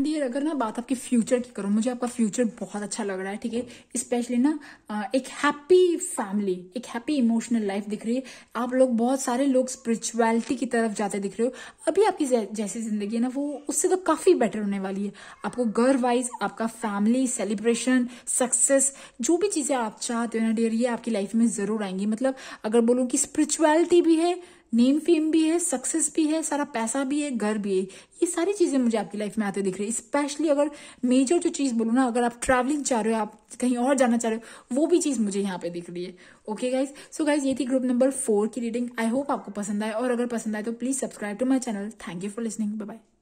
and ये अगर ना बात आपके फ्यूचर की करो मुझे आपका फ्यूचर बहुत अच्छा लग रहा है ठीक है स्पेशली ना एक हैप्पी फैमिली एक हैप्पी इमोशनल लाइफ दिख रही है आप लोग बहुत सारे लोग स्पिरिचुअलिटी की तरफ जाते दिख रहे हो अभी आपकी जैसी जिंदगी है ना वो उससे तो काफी बेटर होने वाली है आपको घर वाइज आपका फैमिली सेलिब्रेशन सक्सेस जो भी चीजें आप चाहते हो ना डियर ये आपकी लाइफ में जरूर आएंगी मतलब अगर बोलूँ कि स्पिरिचुअलिटी भी है नेम फेम भी है सक्सेस भी है सारा पैसा भी है घर भी है ये सारी चीज़ें मुझे आपकी लाइफ में आते दिख रही है स्पेशली अगर मेजर जो चीज़ बोलू ना अगर आप ट्रैवलिंग चाह रहे हो आप कहीं और जाना चाह रहे हो वो भी चीज़ मुझे यहाँ पे दिख रही है ओके गाइज सो गाइज ये थी ग्रुप नंबर फोर की रीडिंग आई होप आपको पसंद आए और अगर पसंद आए तो please subscribe to my channel thank you for listening bye